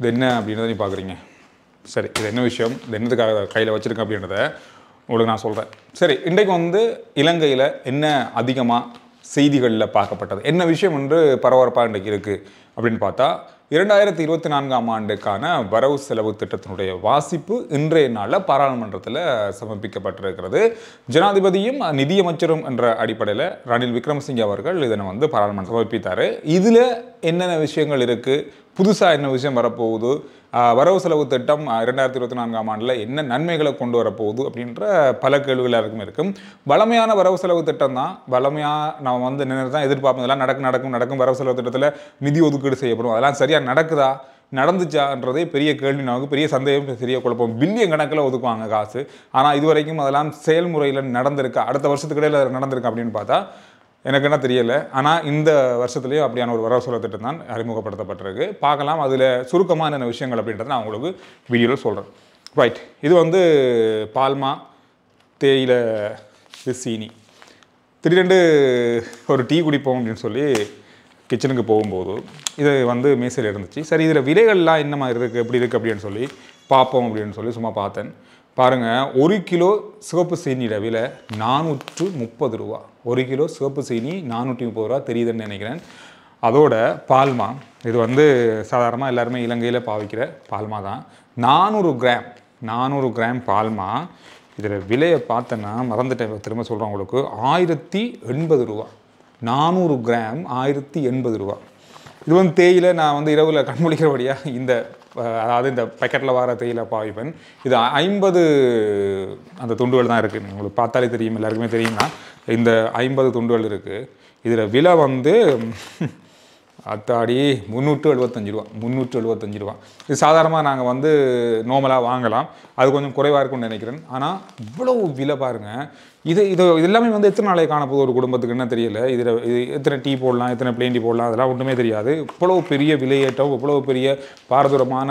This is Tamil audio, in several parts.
இது என்ன அப்படின்றத நீ பார்க்குறீங்க சரி இது என்ன விஷயம் இது என்னதுக்காக கையில் வச்சுருக்கேன் அப்படின்றத உங்களுக்கு நான் சொல்கிறேன் சரி இன்றைக்கு வந்து இலங்கையில் என்ன அதிகமாக செய்திகளில் பார்க்கப்பட்டது என்ன விஷயம் என்று பரபரப்பாக இன்றைக்கு இருக்குது அப்படின்னு பார்த்தா இரண்டாயிரத்தி இருபத்தி நான்காம் ஆண்டுக்கான வரவு செலவு திட்டத்தினுடைய வாசிப்பு இன்றைய நாளில் பாராளுமன்றத்தில் சமர்ப்பிக்கப்பட்டிருக்கிறது ஜனாதிபதியும் நிதியமைச்சரும் என்ற அடிப்படையில் ரணில் விக்ரமசிங்கே அவர்கள் இதனை வந்து பாராளுமன்றம் சமர்ப்பித்தார் இதில் என்னென்ன விஷயங்கள் இருக்குது புதுசாக என்ன விஷயம் வரப்போகுது வரவு செலவு திட்டம் இரண்டாயிரத்தி இருபத்தி நான்காம் ஆண்டில் என்ன நன்மைகளை கொண்டு வரப்போகுது அப்படின்ற பல கேள்விகள் எல்லாருக்கும் இருக்கும் வளமையான வரவு செலவு திட்டம் தான் வளமையாக நம்ம வந்து நின்று தான் எதிர்பார்ப்போம் இதெல்லாம் நடக்கும் நடக்கும் நடக்கும் வரவு செலவு திட்டத்தில் நிதி ஒதுக்கீடு செய்யப்படும் அதெல்லாம் சரியாக சரியாக நடக்குதா நடந்துச்சான்றதே பெரிய கேள்வி நமக்கு பெரிய சந்தேகம் பெரிய குழப்பம் பில்லியன் கணக்கில் ஒதுக்குவாங்க காசு ஆனால் இது வரைக்கும் அதெல்லாம் செயல்முறையில் நடந்திருக்கா அடுத்த வருஷத்துக்கிடையில் நடந்திருக்கா அப்படின்னு பார்த்தா எனக்கு என்ன தெரியல ஆனால் இந்த வருஷத்துலேயும் அப்படியான ஒரு வரவு திட்டம் தான் அறிமுகப்படுத்தப்பட்டிருக்கு பார்க்கலாம் அதில் சுருக்கமான விஷயங்கள் அப்படின்றத நான் உங்களுக்கு வீடியோவில் சொல்கிறேன் ரைட் இது வந்து பால்மா தேயில சீனி திடீரெண்டு ஒரு டீ குடிப்போம் அப்படின்னு சொல்லி கிச்சனுக்கு போகும்போது இது வந்து மேசையில் இருந்துச்சு சரி இதில் விலைகள்லாம் என்ன மாதிரி இருக்குது எப்படி இருக்குது அப்படின்னு சொல்லி பார்ப்போம் அப்படின்னு சொல்லி சும்மா பார்த்தேன் பாருங்கள் ஒரு கிலோ சிவப்பு சீனியோட விலை நானூற்று முப்பது ரூபா ஒரு கிலோ சிவப்பு சீனி நானூற்றி முப்பது ரூபா தெரியுதுன்னு நினைக்கிறேன் அதோட பால்மா இது வந்து சாதாரணமாக எல்லாருமே இலங்கையில் பாவிக்கிற பால்மா தான் நானூறு கிராம் நானூறு கிராம் பால்மா இதில் விலையை பார்த்தேன்னா மறந்துட்டேன் திரும்ப சொல்கிறேன் உங்களுக்கு ஆயிரத்தி எண்பது ரூபா நானூறு கிராம் ஆயிரத்தி எண்பது ரூபா இது வந்து தேயிலை நான் வந்து இரவில் கண்மொழிக்கிறபடியாக இந்த அதாவது இந்த பேக்கெட்டில் வர தேயிலை பாவிப்பேன் இது ஐம்பது அந்த துண்டுகள் தான் இருக்குது உங்களுக்கு பார்த்தாலே தெரியும் எல்லாருக்குமே தெரியும்னா இந்த ஐம்பது துண்டுகள் இருக்குது இதில் விலை வந்து அத்தாடி முந்நூற்று எழுபத்தஞ்சு ரூபா முந்நூற்று எழுபத்தஞ்சு ரூபா இது சாதாரணமாக நாங்கள் வந்து நோமலாக வாங்கலாம் அது கொஞ்சம் குறைவாக இருக்கும்னு நினைக்கிறேன் ஆனால் இவ்வளோ விலை பாருங்கள் இது இது எல்லாமே வந்து எத்தனை நாளைக்கு காணப்போது ஒரு குடும்பத்துக்கு என்ன தெரியல இதில் இது எத்தனை டீ போடலாம் எத்தனை பிளேன் டீ போடலாம் அதெல்லாம் ஒன்றுமே தெரியாது இவ்வளோ பெரிய விலையேற்றம் இவ்வளோ பெரிய பாரதூரமான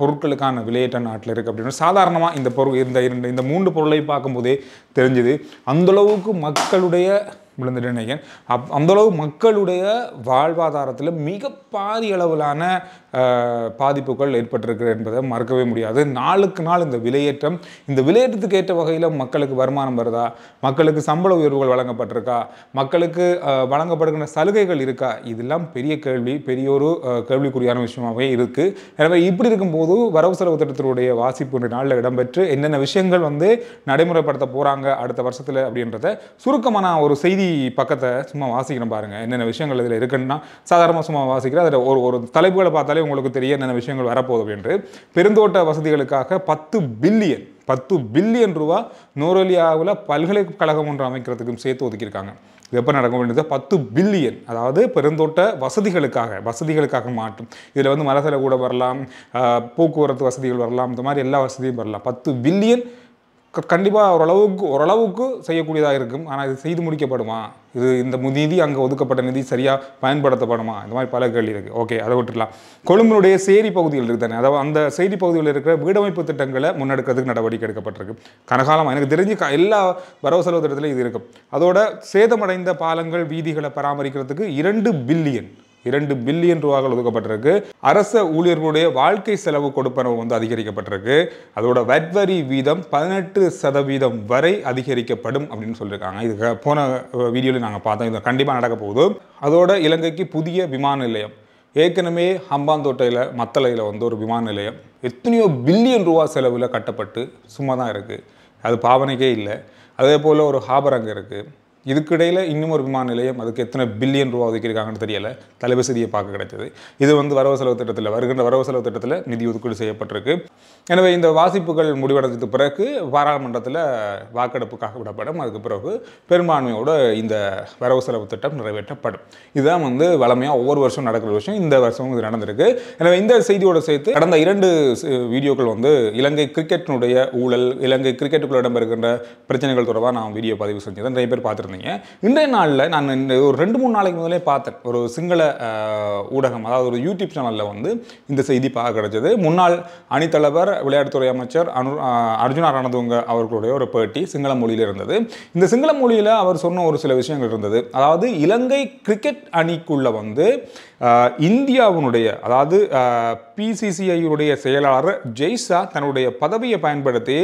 பொருட்களுக்கான விலையேற்றம் நாட்டில் இருக்குது அப்படின்னு சாதாரணமாக இந்த பொருள் இந்த இரண்டு இந்த மூன்று பொருளை பார்க்கும்போதே தெரிஞ்சுது அந்தளவுக்கு மக்களுடைய விழுந்துட்டு நினைக்கிறேன் அப் அந்தளவு மக்களுடைய வாழ்வாதாரத்தில் மிக பாதி அளவிலான பாதிப்புகள் ஏற்பட்டிருக்கு என்பதை மறக்கவே முடியாது நாளுக்கு நாள் இந்த விலையேற்றம் இந்த விலையேற்றத்துக்கு ஏற்ற வகையில் மக்களுக்கு வருமானம் வருதா மக்களுக்கு சம்பள உயர்வுகள் வழங்கப்பட்டிருக்கா மக்களுக்கு வழங்கப்படுகின்ற சலுகைகள் இருக்கா இதெல்லாம் பெரிய கேள்வி பெரிய ஒரு கேள்விக்குறியான விஷயமாகவே இருக்குது எனவே இப்படி இருக்கும்போது வரவு செலவு திட்டத்தினுடைய வாசிப்பு நாளில் இடம்பெற்று என்னென்ன விஷயங்கள் வந்து நடைமுறைப்படுத்த போகிறாங்க அடுத்த வருஷத்தில் அப்படின்றத சுருக்கமான ஒரு செய்தி பக்கத்தை சும்மா வாசிக்கிறோம் பாருங்கள் என்னென்ன விஷயங்கள் இதில் இருக்குன்னா சாதாரணமாக சும்மா வாசிக்கிறேன் அதில் ஒரு ஒரு தலைப்புகளை பார்த்தாலே உங்களுக்கு தெரிய என்னென்ன விஷயங்கள் வரப்போகுது அப்படின்ட்டு பெருந்தோட்ட வசதிகளுக்காக பத்து பில்லியன் பத்து பில்லியன் ரூபா நோரலியாவில் பல்கலைக்கழகம் ஒன்று அமைக்கிறதுக்கும் சேர்த்து ஒதுக்கியிருக்காங்க எப்போ நடக்க வேண்டியது பத்து பில்லியன் அதாவது பெருந்தோட்ட வசதிகளுக்காக வசதிகளுக்காக மாற்றும் இதில் வந்து மலசில கூட வரலாம் போக்குவரத்து வசதிகள் வரலாம் இந்த மாதிரி எல்லா வசதியும் வரலாம் பத்து பில்லியன் கண்டிப்பாக ஓரளவுக்கு ஓரளவுக்கு செய்யக்கூடியதாக இருக்கும் ஆனால் இது செய்து முடிக்கப்படுமா இது இந்த நிதி அங்கே ஒதுக்கப்பட்ட நிதி சரியாக பயன்படுத்தப்படுமா இந்த மாதிரி பல கேள்வி இருக்குது ஓகே அதை விட்டுடலாம் கொழும்பினுடைய சேரி பகுதிகள் இருக்குது தானே அதாவது அந்த செய்தி பகுதிகளில் இருக்கிற வீடமைப்பு திட்டங்களை முன்னெடுக்கிறதுக்கு நடவடிக்கை எடுக்கப்பட்டிருக்கு கனகாலம் எனக்கு தெரிஞ்சு எல்லா வரவு செலவு திட்டத்திலையும் இது இருக்கும் அதோட சேதமடைந்த பாலங்கள் வீதிகளை பராமரிக்கிறதுக்கு இரண்டு பில்லியன் இரண்டு பில்லியன் ரூபாய்கள் ஒதுக்கப்பட்டிருக்கு அரச ஊழியர்களுடைய வாழ்க்கை செலவு கொடுப்பனவு வந்து அதிகரிக்கப்பட்டிருக்கு அதோட வட்வரி வீதம் பதினெட்டு சதவீதம் வரை அதிகரிக்கப்படும் அப்படின்னு சொல்லியிருக்காங்க இது போன வீடியோவில் நாங்கள் பார்த்தோம் இது கண்டிப்பாக நடக்க போகுது அதோட இலங்கைக்கு புதிய விமான நிலையம் ஏற்கனவே ஹம்பாந்தோட்டையில் மத்தலையில் வந்து ஒரு விமான நிலையம் எத்தனையோ பில்லியன் ரூபா செலவில் கட்டப்பட்டு சும்மா தான் இருக்குது அது பாவனைக்கே இல்லை அதே போல் ஒரு ஹாபர் அங்கே இருக்குது இதுக்கிடையில் இன்னும் ஒரு விமான நிலையம் அதுக்கு எத்தனை பில்லியன் ரூபா ஒதுக்கியிருக்காங்கன்னு தெரியல தலைவசதியை பார்க்க கிடைச்சது இது வந்து வரவு செலவு திட்டத்தில் வருகின்ற வரவு செலவு திட்டத்தில் நிதி ஒதுக்கீடு செய்யப்பட்டிருக்கு எனவே இந்த வாசிப்புகள் முடிவடைந்தது பிறகு பாராளுமன்றத்தில் வாக்கெடுப்புக்காக விடப்படும் அதுக்கு பிறகு பெரும்பான்மையோடு இந்த வரவு செலவு திட்டம் நிறைவேற்றப்படும் இதுதான் வந்து வளமையாக ஒவ்வொரு வருஷம் நடக்கிற விஷயம் இந்த வருஷமும் இது நடந்திருக்கு எனவே இந்த செய்தியோடு சேர்த்து கடந்த இரண்டு வீடியோக்கள் வந்து இலங்கை கிரிக்கெட்டினுடைய ஊழல் இலங்கை கிரிக்கெட்டுக்குள்ள இடம்பெறுகின்ற பிரச்சனைகள் தொடர்பாக நான் வீடியோ பதிவு செஞ்சதை நிறைய பேர் பார்த்துருந்தேன் இருந்தீங்க இன்றைய நாளில் நான் இந்த ஒரு ரெண்டு மூணு நாளைக்கு முதலே பார்த்தேன் ஒரு சிங்கள ஊடகம் அதாவது ஒரு யூடியூப் சேனலில் வந்து இந்த செய்தி பார்க்க கிடைச்சது முன்னாள் அணித்தலைவர் விளையாட்டுத்துறை அமைச்சர் அனு அர்ஜுனா ரணதுங்க அவர்களுடைய ஒரு பேட்டி சிங்கள மொழியில் இருந்தது இந்த சிங்கள மொழியில் அவர் சொன்ன ஒரு சில விஷயங்கள் இருந்தது அதாவது இலங்கை கிரிக்கெட் அணிக்குள்ளே வந்து இந்தியாவினுடைய அதாவது பிசிசிஐயுடைய செயலாளர் ஜெய்சா தன்னுடைய பதவியை பயன்படுத்தி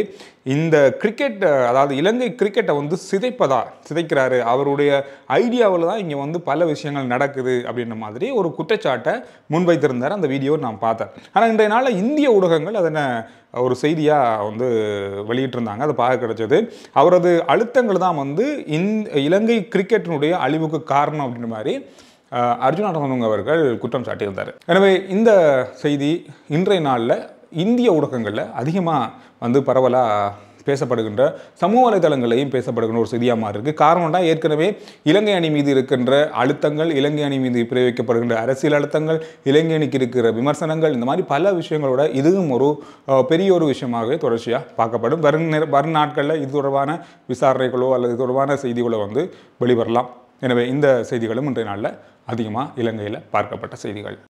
இந்த கிரிக்கெட் அதாவது இலங்கை கிரிக்கெட்டை வந்து சிதைப்பதா சிதைக்கிறாரு அவருடைய ஐடியாவில் தான் இங்கே வந்து பல விஷயங்கள் நடக்குது அப்படின்ற மாதிரி ஒரு குற்றச்சாட்டை முன்வைத்திருந்தார் அந்த வீடியோ நான் பார்த்தேன் ஆனால் இன்றைய நாளில் இந்திய ஊடகங்கள் அதனை ஒரு செய்தியாக வந்து வெளியிட்டிருந்தாங்க அது பார்க்க கிடைச்சது அவரது அழுத்தங்கள் தான் வந்து இந் இலங்கை கிரிக்கெட்டினுடைய அழிவுக்கு காரணம் அப்படின்ற மாதிரி அர்ஜுனாரங்க அவர்கள் குற்றம் சாட்டியிருந்தார் எனவே இந்த செய்தி இன்றைய நாளில் இந்திய ஊடகங்களில் அதிகமாக வந்து பரவலாக பேசப்படுகின்ற சமூக வலைதளங்களையும் பேசப்படுகின்ற ஒரு செய்தியாக மாறி இருக்குது காரணம்னா ஏற்கனவே இலங்கை அணி மீது இருக்கின்ற அழுத்தங்கள் இலங்கை அணி மீது பிரயோகிக்கப்படுகின்ற அரசியல் அழுத்தங்கள் இலங்கை அணிக்கு இருக்கிற விமர்சனங்கள் இந்த மாதிரி பல விஷயங்களோட இதுவும் ஒரு பெரிய ஒரு விஷயமாகவே தொடர்ச்சியாக பார்க்கப்படும் வரும் வரும் நாட்களில் இது தொடர்பான விசாரணைகளோ அல்லது தொடர்பான செய்திகளோ வந்து வெளிவரலாம் எனவே இந்த செய்திகளும் இன்றைய நாளில் அதிகமாக இலங்கையில் பார்க்கப்பட்ட செய்திகள்